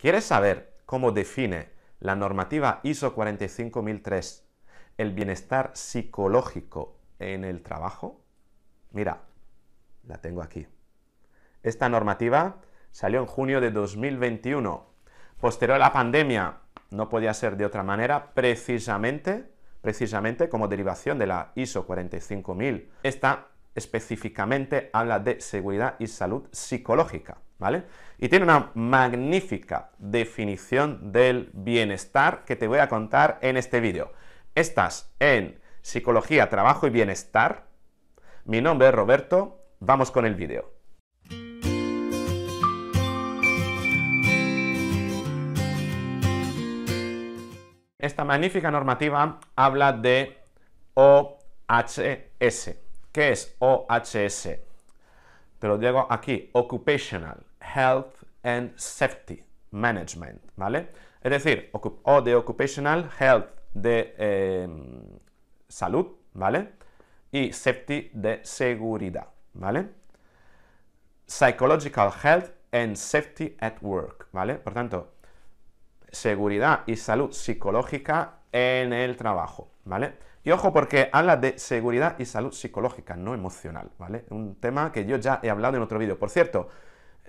¿Quieres saber cómo define la normativa ISO 45003 el bienestar psicológico en el trabajo? Mira, la tengo aquí. Esta normativa salió en junio de 2021. Posterior a la pandemia, no podía ser de otra manera, precisamente, precisamente como derivación de la ISO 45000. Esta específicamente habla de seguridad y salud psicológica. Y tiene una magnífica definición del bienestar que te voy a contar en este vídeo. Estás en Psicología, Trabajo y Bienestar. Mi nombre es Roberto, vamos con el vídeo. Esta magnífica normativa habla de OHS. ¿Qué es OHS? Te lo digo aquí, Occupational Health and Safety Management, ¿vale? Es decir, O de Occupational Health de em, salud, ¿vale? Y Safety de seguridad, ¿vale? Psychological Health and Safety at Work, ¿vale? Por tanto, seguridad y salud psicológica en el trabajo, ¿vale? Y ojo porque habla de seguridad y salud psicológica, no emocional, ¿vale? Un tema que yo ya he hablado en otro vídeo. Por cierto,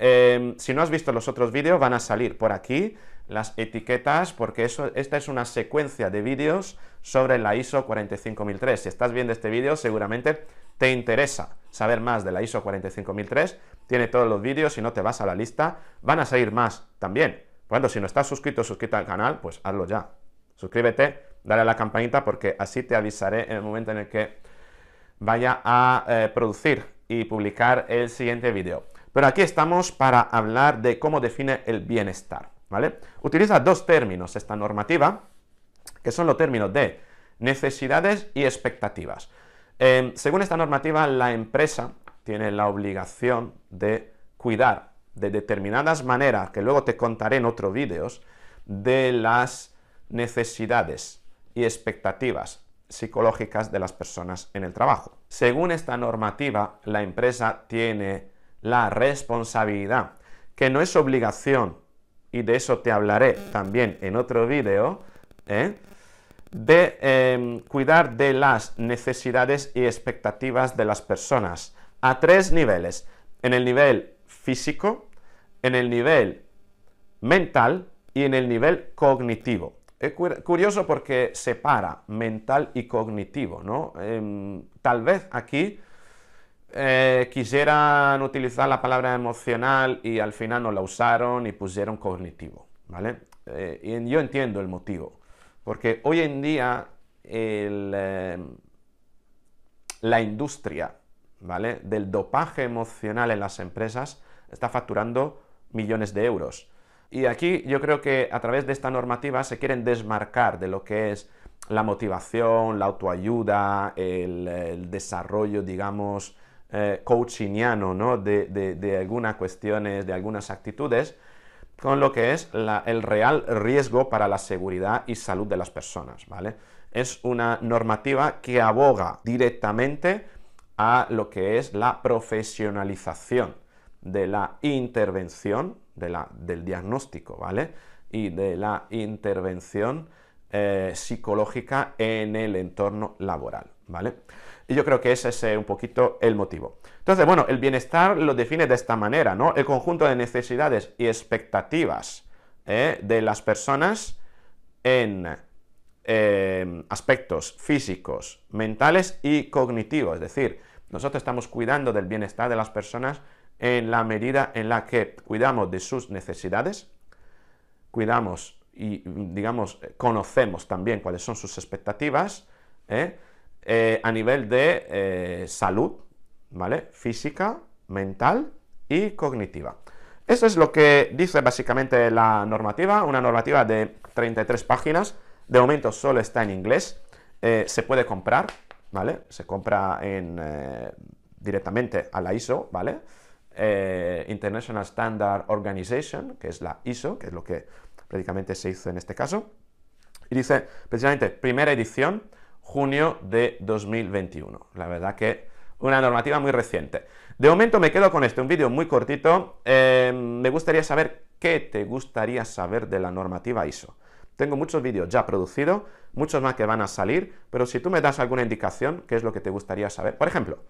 Em, si no has visto los otros vídeos, van a salir por aquí las etiquetas, porque esta es una secuencia de vídeos sobre la ISO 45003. Si estás viendo este vídeo, seguramente te interesa saber más de la ISO 45003. Tiene todos los vídeos, si no te vas a la lista, van a salir más también. Por si no estás suscrito, suscrito al canal, pues hazlo ya. Suscríbete, dale a la campanita, porque así te avisaré en el momento en el que vaya a eh, producir y publicar el siguiente vídeo. Pero aquí estamos para hablar de cómo define el bienestar, ¿vale? Utiliza dos términos esta normativa, que son los términos de necesidades y expectativas. Em, según esta normativa, la empresa tiene la obligación de cuidar de determinadas maneras, que luego te contaré en otros vídeos, de las necesidades y expectativas psicológicas de las personas en el trabajo. Según esta normativa, la empresa tiene la responsabilidad, que no es obligación, y de eso te hablaré también en otro vídeo, ¿eh? de em, cuidar de las necesidades y expectativas de las personas a tres niveles, en el nivel físico, en el nivel mental y en el nivel cognitivo. Es eh, curioso porque separa mental y cognitivo, ¿no? Em, tal vez aquí eh, quisieran utilizar la palabra emocional y al final no la usaron y pusieron cognitivo, ¿vale? Eh, yo entiendo el motivo, porque hoy en día eh, la industria, Del dopaje emocional en las empresas está facturando millones de euros. Y aquí yo creo que a través de esta normativa se quieren desmarcar de lo que es la motivación, la autoayuda, el desarrollo, digamos, eh, coachiniano, ¿no? De, algunas cuestiones, de algunas actitudes, con lo que es el real riesgo para la seguridad y salud de las personas, ¿vale? Es una normativa que aboga directamente a lo que es la profesionalización de la intervención, de del diagnóstico, ¿vale? Y de la intervención eh, psicológica en el entorno laboral. Y yo creo que ese es eh, un poquito el motivo. Entonces, bueno, el bienestar lo define de esta manera, ¿no? El conjunto de necesidades y expectativas ¿eh? de las personas en em, aspectos físicos, mentales y cognitivos. Es decir, nosotros estamos cuidando del bienestar de las personas en la medida en la que cuidamos de sus necesidades, cuidamos y, digamos, conocemos también cuáles son sus expectativas, ¿eh? Eh, a nivel de eh, salud, ¿vale? Física, mental y cognitiva. Eso es lo que dice básicamente la normativa, una normativa de 33 páginas, de momento solo está en inglés, eh, se puede comprar, ¿vale? Se compra directamente a la ISO, ¿vale? International Standard Organization, que es la ISO, que es lo que prácticamente se hizo en este caso. Y dice, precisamente, primera edición, junio de 2021. La verdad que una normativa muy reciente. De momento me quedo con este, un vídeo muy cortito. Em, me gustaría saber qué te gustaría saber de la normativa ISO. Tengo muchos vídeos ya producidos, muchos más que van a salir, pero si tú me das alguna indicación, ¿qué es lo que te gustaría saber? Por ejemplo,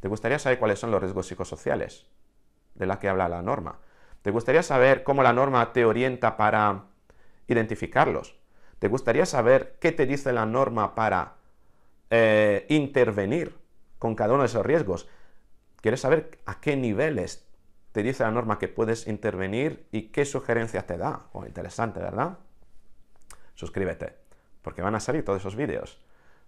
¿te gustaría saber cuáles son los riesgos psicosociales de la que habla la norma? ¿Te gustaría saber cómo la norma te orienta para identificarlos? ¿Te gustaría saber qué te dice la norma para eh, intervenir con cada uno de esos riesgos. Quieres saber a qué niveles te dice la norma que puedes intervenir y qué sugerencias te da. Oh, interesante, ¿verdad? Suscríbete, porque van a salir todos esos vídeos.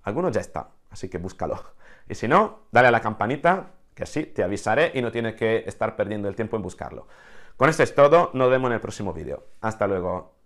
Algunos ya están, así que búscalo. Y si no, dale a la campanita, que así te avisaré y no tienes que estar perdiendo el tiempo en buscarlo. Con esto es todo, nos vemos en el próximo vídeo. Hasta luego.